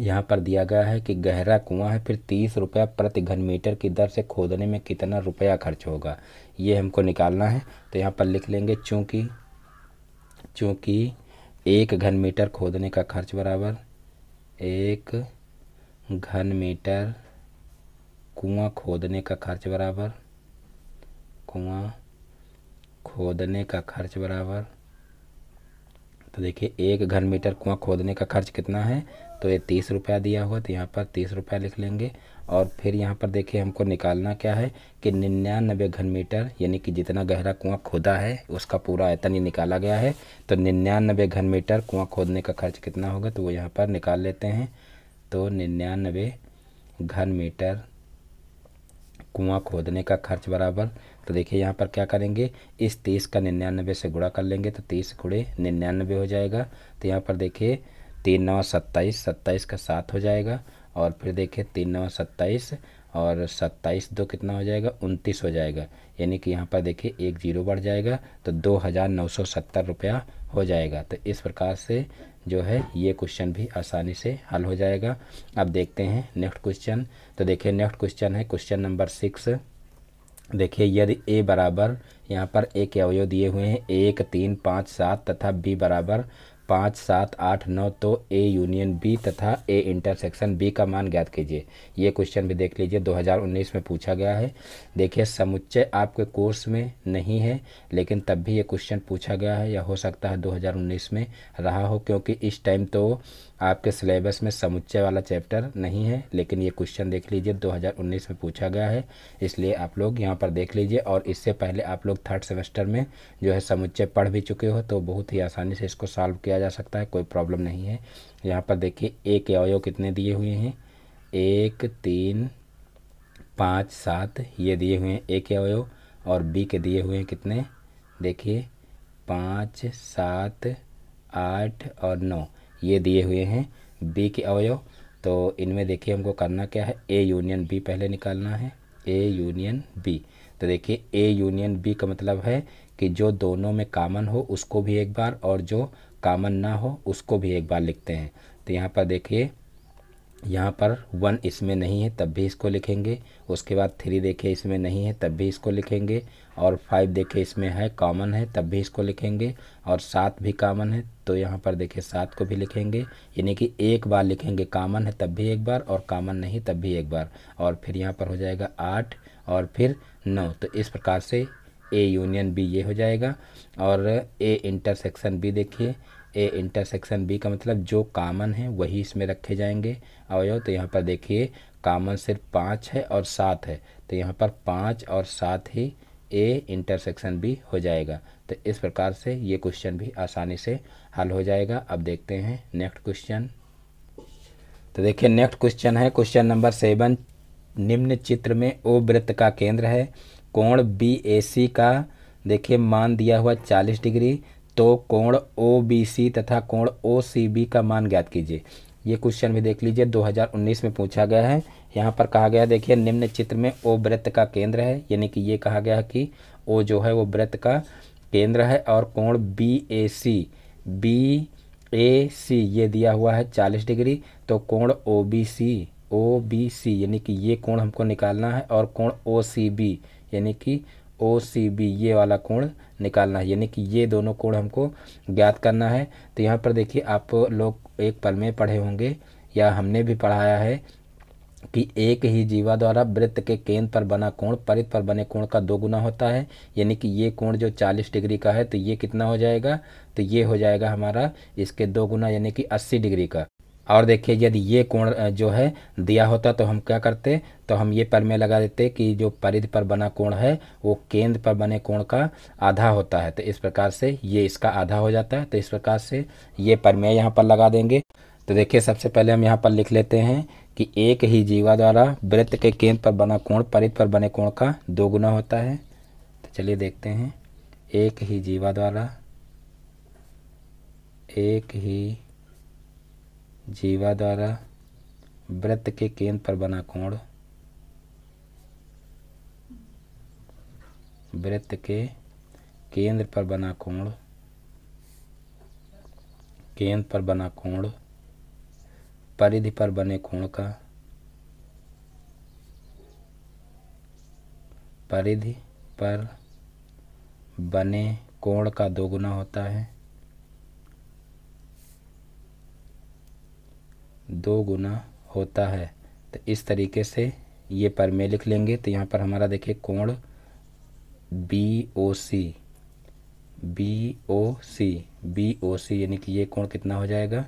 [SPEAKER 1] यहाँ पर दिया गया है कि गहरा कुआं है फिर तीस रुपया प्रति घन मीटर की दर से खोदने में कितना रुपया खर्च होगा ये हमको निकालना है तो यहाँ पर लिख लेंगे चूँकि चूँकि एक घन मीटर खोदने का खर्च बराबर एक घन मीटर कुआं खोदने का खर्च बराबर कुआं खोदने का खर्च बराबर तो देखिए एक घन मीटर कुआं खोदने का खर्च कितना है तो ये तीस रुपया दिया हुआ तो यहाँ पर तीस रुपया लिख लेंगे और फिर यहाँ पर देखिए हमको निकालना क्या है कि निन्यानबे घन मीटर यानी कि जितना गहरा कुआं खोदा है उसका पूरा आयतन ये निकाला गया है तो निन्यानबे घन मीटर कुआं खोदने का खर्च कितना होगा तो वो यहाँ पर निकाल लेते हैं तो निन्यानबे घन मीटर कुआं खोदने का खर्च बराबर तो देखिए यहाँ पर क्या करेंगे इस तीस का निन्यानबे से गुड़ा कर लेंगे तो तीस गुड़े निन्यानबे हो जाएगा तो यहाँ पर देखिए तीन नौ सत्ताईस सत्ताईस का सात हो जाएगा और फिर देखिए तीन नौ सत्ताईस और सत्ताईस दो कितना हो जाएगा उनतीस हो जाएगा यानी कि यहाँ पर देखिए एक जीरो बढ़ जाएगा तो दो हज़ार नौ सौ सत्तर रुपया हो जाएगा तो इस प्रकार से जो है ये क्वेश्चन भी आसानी से हल हो जाएगा अब देखते हैं नेक्स्ट क्वेश्चन तो देखिए नेक्स्ट क्वेश्चन है क्वेश्चन नंबर सिक्स देखिए यदि ए बराबर यहाँ पर ए के अवयव दिए हुए हैं एक तीन पाँच सात तथा बी बराबर पाँच सात आठ नौ तो ए यूनियन बी तथा ए इंटरसेक्शन बी का मान ज्ञात कीजिए ये क्वेश्चन भी देख लीजिए 2019 में पूछा गया है देखिए समुच्चय आपके कोर्स में नहीं है लेकिन तब भी ये क्वेश्चन पूछा गया है या हो सकता है 2019 में रहा हो क्योंकि इस टाइम तो आपके सिलेबस में समुच्चय वाला चैप्टर नहीं है लेकिन ये क्वेश्चन देख लीजिए 2019 में पूछा गया है इसलिए आप लोग यहाँ पर देख लीजिए और इससे पहले आप लोग थर्ड सेमेस्टर में जो है समुच्चय पढ़ भी चुके हो तो बहुत ही आसानी से इसको सॉल्व किया जा सकता है कोई प्रॉब्लम नहीं है यहाँ पर देखिए ए के अवयव कितने दिए हुए हैं एक तीन पाँच सात ये दिए हुए हैं ए के अवयव और बी के दिए हुए हैं कितने देखिए पाँच सात आठ और नौ ये दिए हुए हैं बी के अवयव तो इनमें देखिए हमको करना क्या है ए यूनियन बी पहले निकालना है ए यूनियन बी तो देखिए ए यूनियन बी का मतलब है कि जो दोनों में कामन हो उसको भी एक बार और जो कामन ना हो उसको भी एक बार लिखते हैं तो यहाँ पर देखिए यहाँ पर वन इसमें नहीं है तब भी इसको लिखेंगे उसके बाद थ्री देखे इसमें नहीं है तब भी इसको लिखेंगे और फाइव देखे इसमें है कॉमन है तब भी इसको लिखेंगे और सात भी कॉमन है तो यहाँ पर देखिए सात को भी लिखेंगे यानी कि एक बार लिखेंगे कॉमन है तब भी एक बार और कॉमन नहीं तब भी एक बार और फिर यहाँ पर हो जाएगा आठ और फिर नौ तो इस प्रकार से ए यूनियन बी ये हो जाएगा और ए इंटरसेक्शन बी देखिए ए इंटरसेक्शन बी का मतलब जो कॉमन है वही इसमें रखे जाएंगे अवयव तो यहाँ पर देखिए कामन सिर्फ पाँच है और सात है तो यहाँ पर पाँच और सात ही ए इंटरसेक्शन भी हो जाएगा तो इस प्रकार से ये क्वेश्चन भी आसानी से हल हो जाएगा अब देखते हैं नेक्स्ट क्वेश्चन तो देखिए नेक्स्ट क्वेश्चन है क्वेश्चन नंबर सेवन निम्न चित्र में ओ वृत्त का केंद्र है कोण बी ए सी का देखिए मान दिया हुआ चालीस डिग्री तो कोण ओ बी सी तथा कोण ओ सी बी का मान ज्ञात कीजिए ये क्वेश्चन भी देख लीजिए 2019 में पूछा गया है यहाँ पर कहा गया देखिए निम्न चित्र में ओ वृत्त का केंद्र है यानी कि ये कहा गया है कि ओ जो है वो वृत्त का केंद्र है और कोण B A C B A सी ये दिया हुआ है चालीस डिग्री तो कोण ओ बी सी ओ बी सी यानी कि ये कोण हमको निकालना है और कोण ओ सी बी यानी कि ओ सी बी ये वाला कोण निकालना है यानी कि ये दोनों कोण हमको ज्ञात करना है तो यहाँ पर देखिए आप लोग एक पल में पढ़े होंगे या हमने भी पढ़ाया है कि एक ही जीवा द्वारा वृत्त के केंद्र पर बना कोण परित पर बने कोण का दो गुना होता है यानी कि ये कोण जो 40 डिग्री का है तो ये कितना हो जाएगा तो ये हो जाएगा हमारा इसके दो गुना यानी कि 80 डिग्री का और देखिए यदि ये कोण जो है दिया होता तो हम क्या करते तो हम ये पर में लगा देते कि जो परिध पर बना कोण है वो केंद्र पर बने कोण का आधा होता है तो इस प्रकार से ये इसका आधा हो जाता है तो इस प्रकार से ये पर में यहाँ पर लगा देंगे तो देखिए सबसे पहले हम यहाँ पर लिख लेते हैं कि एक ही जीवा द्वारा वृत्त के केंद्र पर बना कोण परिध पर बने कोण का दो गुना होता है तो चलिए देखते हैं एक ही जीवा द्वारा एक ही जीवा द्वारा वृत्त के केंद्र पर बना कोण वृत्त के केंद्र पर बना कोण केंद्र पर बना कोण परिधि पर बने कोण का परिधि पर बने कोण का दोगुना होता है दो गुना होता है तो इस तरीके से ये पर में लिख लेंगे तो यहाँ पर हमारा देखिए कोण B O C B O C B O C यानी कि ये कोण कितना हो जाएगा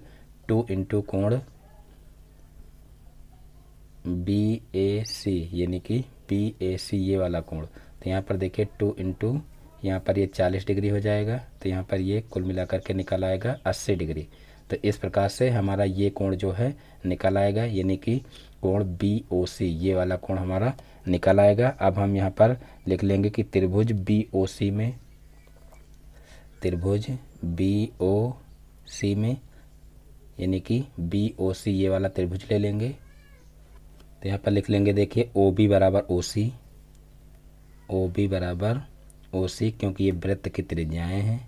[SPEAKER 1] टू इंटू कोण बी ए सी यानी कि बी ए सी ये वाला कोण तो यहाँ पर देखिए टू इंटू यहाँ पर ये चालीस डिग्री हो जाएगा तो यहाँ पर ये कुल मिलाकर के निकल आएगा अस्सी डिग्री तो इस प्रकार से हमारा ये कोण जो है निकल आएगा यानी कि कोण बी ओ सी ये वाला कोण हमारा निकल आएगा अब हम यहाँ पर लिख लेंगे कि त्रिभुज बी ओ सी में त्रिभुज बी ओ सी में यानी कि बी ओ सी ये वाला त्रिभुज ले लेंगे तो यहाँ पर लिख लेंगे देखिए ओ बी बराबर ओ सी ओ बी बराबर ओ सी क्योंकि ये वृत्त की त्रिज्याएँ हैं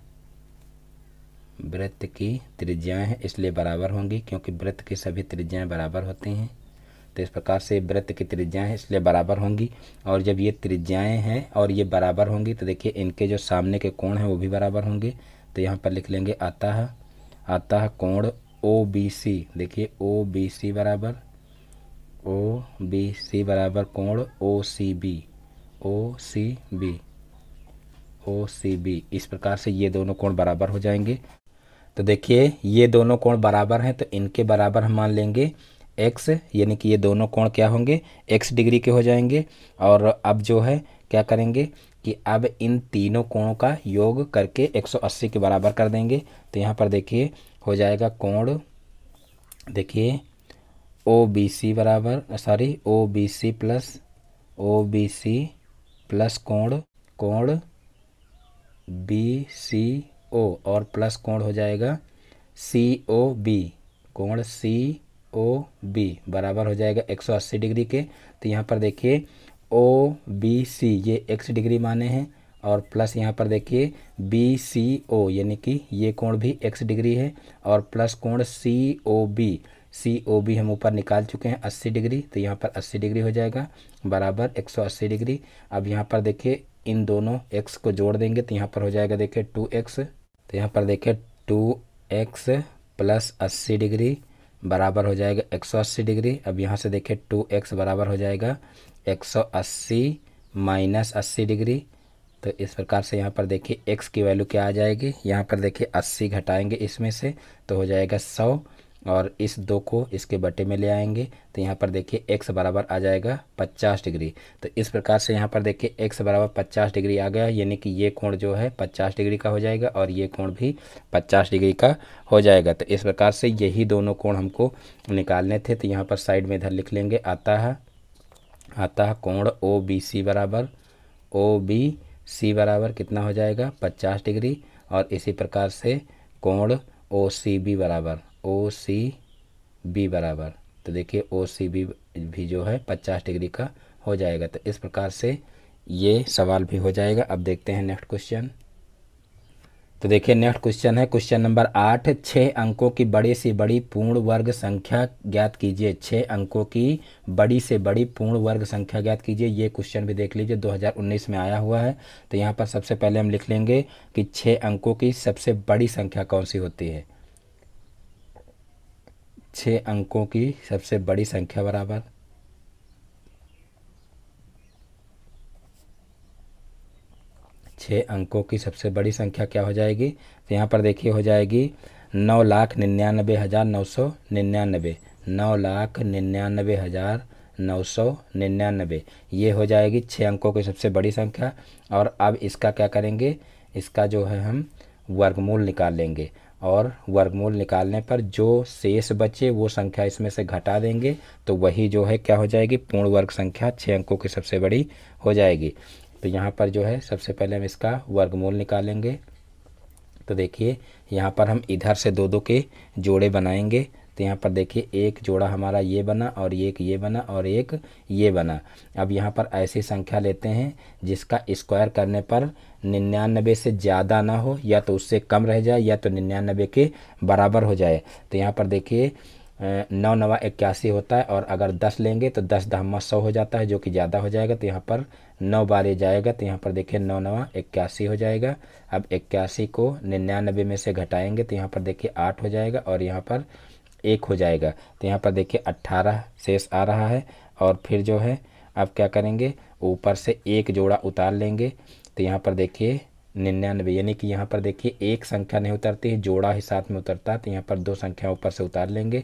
[SPEAKER 1] वृत्त की त्रिज्याएं हैं इसलिए बराबर होंगी क्योंकि वृत्त की सभी त्रिज्याएं बराबर होती हैं तो इस प्रकार से वृत्त की त्रिज्याएं हैं इसलिए बराबर होंगी और जब ये त्रिज्याएं हैं और ये बराबर होंगी तो देखिए इनके जो सामने के कोण हैं वो भी बराबर होंगे तो यहाँ पर लिख लेंगे आता है आता है कोण ओ बी सी देखिए ओ बी सी बराबर ओ बी सी बराबर कोण O C B O C B O C B इस प्रकार से ये दोनों कोण बराबर हो जाएंगे तो देखिए ये दोनों कोण बराबर हैं तो इनके बराबर हम मान लेंगे एक्स यानी कि ये दोनों कोण क्या होंगे एक्स डिग्री के हो जाएंगे और अब जो है क्या करेंगे कि अब इन तीनों कोणों का योग करके 180 के बराबर कर देंगे तो यहाँ पर देखिए हो जाएगा कोण देखिए ओ बी सी बराबर sorry O B C plus O B C plus कोण कोण बी सी ओ और प्लस कोण हो जाएगा सी ओ बी कोण सी ओ बी बराबर हो जाएगा 180 डिग्री के तो यहाँ पर देखिए ओ बी सी ये एक्स डिग्री माने हैं और प्लस यहाँ पर देखिए बी सी ओ यानी कि ये कोण भी एक्स डिग्री है और प्लस कोण सी ओ बी सी ओ बी हम ऊपर निकाल चुके हैं 80 डिग्री तो यहाँ पर 80 डिग्री हो जाएगा बराबर 180 डिग्री अब यहाँ पर देखिए इन दोनों एक्स को जोड़ देंगे तो यहाँ पर हो जाएगा देखिए टू एक्स तो यहाँ पर देखिए टू एक्स प्लस अस्सी डिग्री बराबर हो जाएगा एक सौ अस्सी डिग्री अब यहाँ से देखिए टू एक्स बराबर हो जाएगा एक सौ अस्सी माइनस अस्सी डिग्री तो इस प्रकार से यहाँ पर देखिए एक्स की वैल्यू क्या आ जाएगी यहाँ पर देखिए अस्सी घटाएंगे इसमें से तो हो जाएगा सौ और इस दो को इसके बटे में ले आएंगे तो यहाँ पर देखिए एक्स बराबर आ जाएगा 50 डिग्री तो इस प्रकार से यहाँ पर देखिए एक्स बराबर 50 डिग्री आ गया यानी कि ये कोण जो है 50 डिग्री का हो जाएगा और ये कोण भी 50 डिग्री का हो जाएगा तो इस प्रकार से यही दोनों कोण हमको निकालने थे तो यहाँ पर साइड में इधर लिख लेंगे आता है आता है कोण ओ बी सी बराबर ओ बी सी बराबर कितना हो जाएगा पचास डिग्री और इसी प्रकार से कोण ओ सी बी बराबर ओ सी बी बराबर तो देखिए ओ सी बी भी जो है पचास डिग्री का हो जाएगा तो इस प्रकार से ये सवाल भी हो जाएगा अब देखते हैं नेक्स्ट क्वेश्चन तो देखिए नेक्स्ट क्वेश्चन है क्वेश्चन नंबर आठ छः अंकों की बड़ी से बड़ी पूर्ण वर्ग संख्या ज्ञात कीजिए छः अंकों की बड़ी से बड़ी पूर्ण वर्ग संख्या ज्ञात कीजिए ये क्वेश्चन भी देख लीजिए 2019 में आया हुआ है तो यहाँ पर सबसे पहले हम लिख लेंगे कि छः अंकों की सबसे बड़ी संख्या कौन सी होती है छः अंकों की सबसे बड़ी संख्या बराबर छः अंकों की सबसे बड़ी संख्या क्या हो जाएगी तो यहाँ पर देखिए हो जाएगी नौ लाख निन्यानबे हज़ार नौ सौ निन्यानबे नौ लाख निन्यानबे हज़ार नौ सौ निन्यानबे ये हो जाएगी छः अंकों की सबसे बड़ी संख्या और अब इसका क्या करेंगे इसका जो है हम वर्गमूल निकाल लेंगे और वर्गमूल निकालने पर जो शेष बचे वो संख्या इसमें से घटा देंगे तो वही जो है क्या हो जाएगी पूर्ण वर्ग संख्या छः अंकों की सबसे बड़ी हो जाएगी तो यहाँ पर जो है सबसे पहले हम इसका वर्गमूल निकालेंगे तो देखिए यहाँ पर हम इधर से दो दो के जोड़े बनाएंगे तो यहाँ पर देखिए एक जोड़ा हमारा ये बना और एक ये बना और एक ये बना अब यहाँ पर ऐसी संख्या लेते हैं जिसका स्क्वायर करने पर निन्यानबे से ज़्यादा ना हो या तो उससे कम रह जाए या तो निन्यानबे के बराबर हो जाए तो यहाँ पर देखिए नौ नवा इक्यासी होता है और अगर दस लेंगे तो दस दहमा सौ हो जाता है जो कि ज़्यादा हो जाएगा तो यहाँ पर नौ बार ये जाएगा तो यहाँ पर देखिए नौ नवा इक्यासी हो जाएगा अब इक्यासी को निन्यानबे में से घटाएंगे तो यहाँ पर देखिए आठ हो जाएगा और यहाँ पर एक हो जाएगा तो यहाँ पर देखिए अट्ठारह शेष आ रहा है और फिर जो है अब क्या करेंगे ऊपर से एक जोड़ा उतार लेंगे तो यहाँ पर देखिए निन्यानवे यानी कि यहाँ पर देखिए एक संख्या नहीं उतरती है जोड़ा ही साथ में उतरता है तो यहाँ पर दो संख्या ऊपर से उतार लेंगे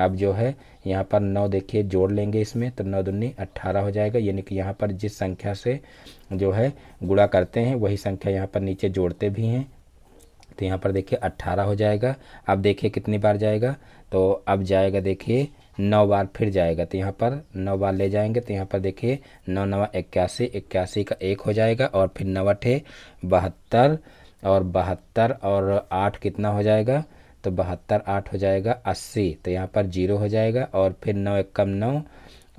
[SPEAKER 1] अब जो है यहाँ पर नौ देखिए जोड़ लेंगे इसमें तो नौ दुनी अट्ठारह हो जाएगा यानी कि यहाँ पर जिस संख्या से जो है गुड़ा करते हैं वही संख्या यहाँ पर नीचे जोड़ते भी हैं तो यहाँ पर देखिए अट्ठारह हो जाएगा अब देखिए कितनी बार जाएगा तो अब जाएगा देखिए नौ बार फिर जाएगा तो यहाँ पर नौ बार ले जाएंगे तो यहाँ पर देखिए नौ नवा इक्यासी इक्यासी का एक हो जाएगा और फिर नौ अठे बहत्तर और बहत्तर और आठ कितना हो जाएगा तो बहत्तर आठ हो जाएगा अस्सी तो यहाँ पर जीरो हो जाएगा और फिर नौ एकम नौ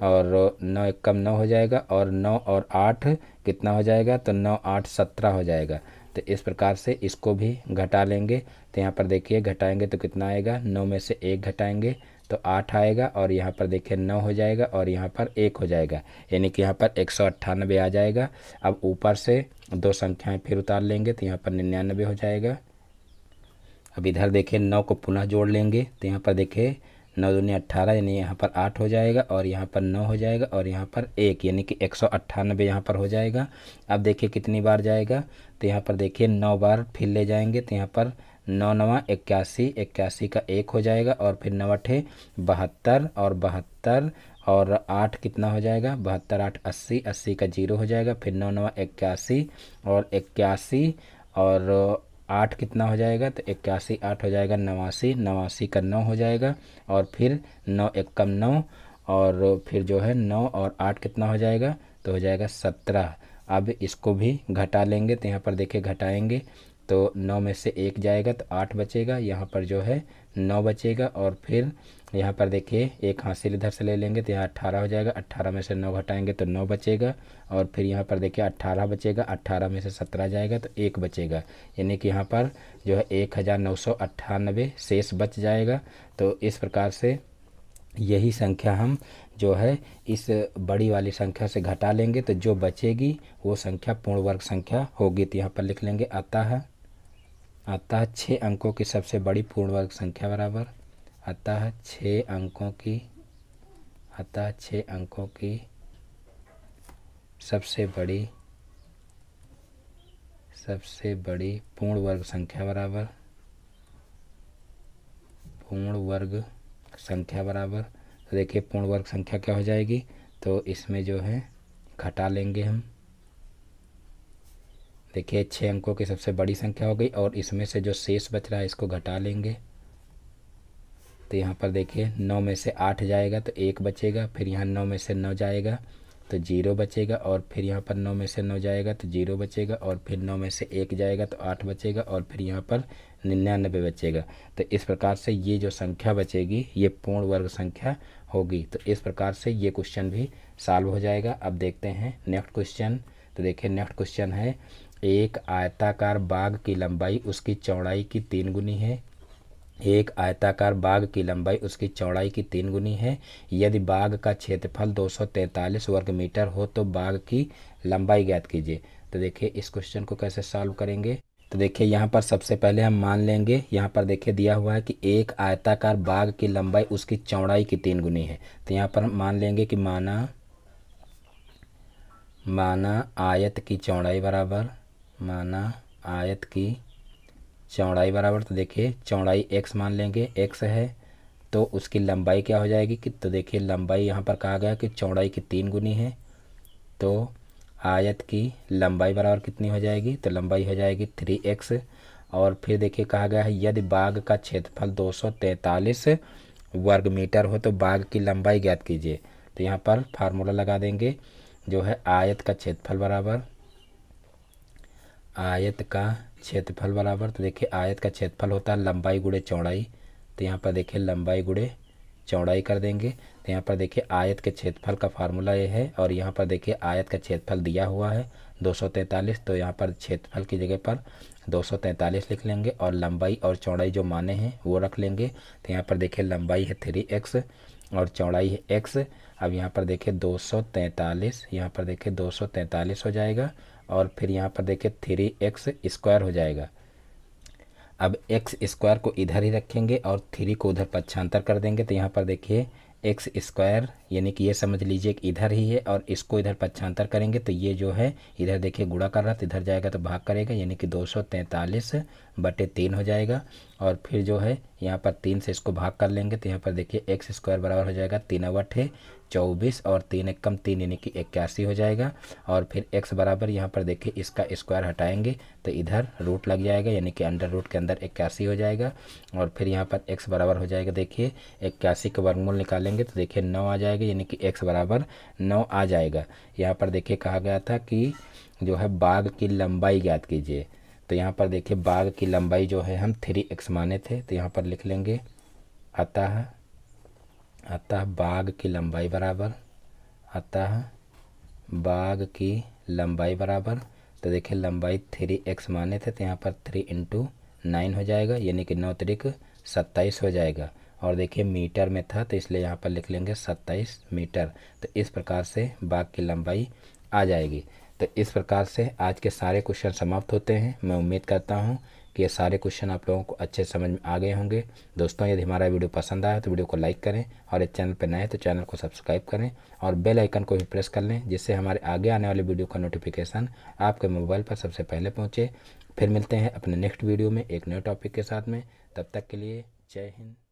[SPEAKER 1] और नौ एकम नौ हो जाएगा और नौ और आठ कितना हो जाएगा तो नौ आठ सत्रह हो जाएगा तो इस प्रकार से इसको भी घटा लेंगे तो यहाँ पर देखिए घटाएंगे तो कितना आएगा नौ में से एक घटाएंगे तो आठ आएगा और यहाँ पर देखिए नौ हो जाएगा और यहाँ पर एक हो जाएगा यानी कि यहाँ पर एक सौ अट्ठानबे आ जाएगा अब ऊपर से दो संख्याएं फिर उतार लेंगे तो यहाँ पर निन्यानबे हो जाएगा अब इधर देखिए नौ को पुनः जोड़ लेंगे तो यहाँ पर देखिए नौ दूनी अट्ठारह यानी यहाँ पर आठ हो जाएगा और यहाँ पर नौ हो जाएगा और यहाँ पर एक यानी कि एक सौ अट्ठानबे यहाँ पर हो जाएगा अब देखिए कितनी बार जाएगा तो यहाँ पर देखिए नौ बार फिर ले जाएंगे तो यहाँ पर नौ नवा इक्यासी इक्यासी का एक हो जाएगा और फिर नौ अठे बहत्तर और बहत्तर और आठ कितना हो जाएगा बहत्तर आठ अस्सी अस्सी का जीरो हो जाएगा फिर नौ नवा इक्यासी और इक्यासी और आठ कितना हो जाएगा तो इक्यासी आठ हो जाएगा नवासी नवासी का नौ हो जाएगा और फिर नौ इक्कम नौ और फिर जो है नौ और आठ कितना हो जाएगा तो हो जाएगा सत्रह अब इसको भी घटा लेंगे तो यहाँ पर देखिए घटाएंगे तो नौ में से एक जाएगा तो आठ बचेगा यहाँ पर जो है नौ बचेगा और फिर यहाँ पर देखिए एक हासिल इधर से ले लेंगे तो यहाँ अट्ठारह हो जाएगा अट्ठारह में से नौ घटाएंगे तो नौ बचेगा और फिर यहाँ पर देखिए अट्ठारह बचेगा अट्ठारह में से सत्रह जाएगा तो एक बचेगा यानी कि यहाँ पर जो है एक हज़ार नौ सौ अट्ठानबे शेष बच जाएगा तो इस प्रकार से यही संख्या हम जो है इस बड़ी वाली संख्या से घटा लेंगे तो जो बचेगी वो संख्या पूर्ण वर्ग संख्या होगी तो यहाँ पर लिख लेंगे आता है अतः छः अंकों की सबसे बड़ी पूर्ण वर्ग संख्या बराबर अतः छः अंकों की अतः छः अंकों की सबसे बड़ी सबसे बड़ी पूर्ण वर्ग संख्या बराबर पूर्ण वर्ग संख्या बराबर तो देखिए पूर्ण वर्ग संख्या क्या हो जाएगी तो इसमें जो है घटा लेंगे हम देखिए छः अंकों की सबसे बड़ी संख्या हो गई और इसमें से जो शेष बच रहा है इसको घटा लेंगे तो यहाँ पर देखिए नौ में से आठ जाएगा तो एक बचेगा फिर यहाँ नौ में से नौ जाएगा तो जीरो बचेगा और फिर यहाँ पर नौ में से नौ जाएगा तो जीरो बचेगा और फिर नौ में से एक जाएगा तो आठ बचेगा और फिर यहाँ पर निन्यानबे बचेगा तो इस प्रकार से ये जो संख्या बचेगी ये पूर्ण वर्ग संख्या होगी तो इस प्रकार से ये क्वेश्चन भी सॉल्व हो जाएगा अब देखते हैं नेक्स्ट क्वेश्चन तो देखिए नेक्स्ट क्वेश्चन है एक आयताकार बाग की लंबाई उसकी चौड़ाई की तीन गुनी है एक आयताकार बाग की लंबाई उसकी चौड़ाई की तीन गुनी है यदि बाग का क्षेत्रफल 243 वर्ग मीटर हो तो बाग की लंबाई ज्ञात कीजिए तो देखिए इस क्वेश्चन को कैसे सॉल्व करेंगे तो देखिए यहाँ पर सबसे पहले हम मान लेंगे यहाँ पर देखिए दिया हुआ है कि एक आयताकार बाग की लंबाई उसकी चौड़ाई की तीन गुनी है तो यहाँ पर हम मान लेंगे कि माना माना आयत की चौड़ाई बराबर माना आयत की चौड़ाई बराबर तो देखिए चौड़ाई एक्स मान लेंगे एक्स है तो उसकी लंबाई क्या हो जाएगी कि तो देखिए लंबाई यहाँ पर कहा गया कि चौड़ाई की तीन गुनी है तो आयत की लंबाई बराबर कितनी हो जाएगी तो लंबाई हो जाएगी थ्री एक्स और फिर देखिए कहा गया है यदि बाघ का क्षेत्रफल दो सौ तैंतालीस वर्ग मीटर हो तो बाघ की लंबाई ज्ञात कीजिए तो यहाँ पर फार्मूला लगा देंगे जो है आयत का क्षेत्रफल बराबर आयत का क्षेत्रफल बराबर तो देखिए आयत का क्षेत्रफल होता है लंबाई गुड़े चौड़ाई तो यहाँ पर देखिए लंबाई गुड़े चौड़ाई कर देंगे तो यहाँ पर देखिए आयत के क्षेत्रफल का फार्मूला ये है और यहाँ पर देखिए आयत का क्षेत्रफल दिया हुआ है 243 तो यहाँ पर क्षेत्रफल की जगह पर 243 लिख लेंगे और लंबाई और चौड़ाई जो माने हैं वो रख लेंगे तो यहाँ पर देखिए लंबाई है थ्री एक्स और चौड़ाई है एक्स अब यहाँ पर देखिए दो सौ यहाँ पर देखिए 243 हो जाएगा और फिर यहाँ पर देखिए थ्री एक्स स्क्वायर हो जाएगा अब एक्स स्क्वायर को इधर ही रखेंगे और थ्री को उधर पक्षांतर कर देंगे तो यहाँ पर देखिए एक्स स्क्वायर यानी कि ये समझ लीजिए कि इधर ही है और इसको इधर पक्षांतर करेंगे तो ये जो है इधर देखिए गुड़ा कर रहा तो इधर जाएगा तो भाग करेगा यानी कि दो सौ तैंतालीस बटे तीन हो जाएगा और फिर जो है यहाँ पर तीन से इसको भाग कर लेंगे तो यहाँ पर देखिए एक्स स्क्वायर बराबर हो जाएगा तीन अवट है चौबीस और तीन एक कम तीन यानी कि इक्यासी हो जाएगा और फिर एक्स बराबर यहाँ पर देखिए इसका स्क्वायर हटाएंगे तो इधर रूट लग जाएगा यानी कि अंडर रूट के अंदर इक्यासी हो जाएगा और फिर यहाँ पर एक्स बराबर हो जाएगा देखिए इक्यासी का वर्गमूल निकालेंगे तो देखिए नौ आ जाएगा यानी कि एक्स बराबर नौ आ जाएगा यहाँ पर देखिए कहा गया था कि जो है बाघ की लंबाई याद कीजिए तो यहाँ पर देखिए बाघ की लंबाई जो है हम थ्री एक्स माने थे तो यहाँ पर लिख लेंगे अतः अतः बाघ की लंबाई बराबर अतः बाघ की लंबाई बराबर तो देखिए लंबाई थ्री एक्स माने थे तो यहाँ पर थ्री इंटू नाइन हो जाएगा यानी कि नौ तरीक सत्ताईस हो जाएगा और देखिए मीटर में था तो इसलिए यहाँ पर लिख लेंगे सत्ताईस मीटर तो इस प्रकार से बाघ की लंबाई आ जाएगी तो इस प्रकार से आज के सारे क्वेश्चन समाप्त होते हैं मैं उम्मीद करता हूँ कि ये सारे क्वेश्चन आप लोगों को अच्छे समझ में आ गए होंगे दोस्तों यदि हमारा वीडियो पसंद आया तो वीडियो को लाइक करें और इस चैनल पर नए हैं तो चैनल को सब्सक्राइब करें और बेल आइकन को भी प्रेस कर लें जिससे हमारे आगे आने वाले वीडियो का नोटिफिकेशन आपके मोबाइल पर सबसे पहले पहुँचे फिर मिलते हैं अपने नेक्स्ट वीडियो में एक नए टॉपिक के साथ में तब तक के लिए जय हिंद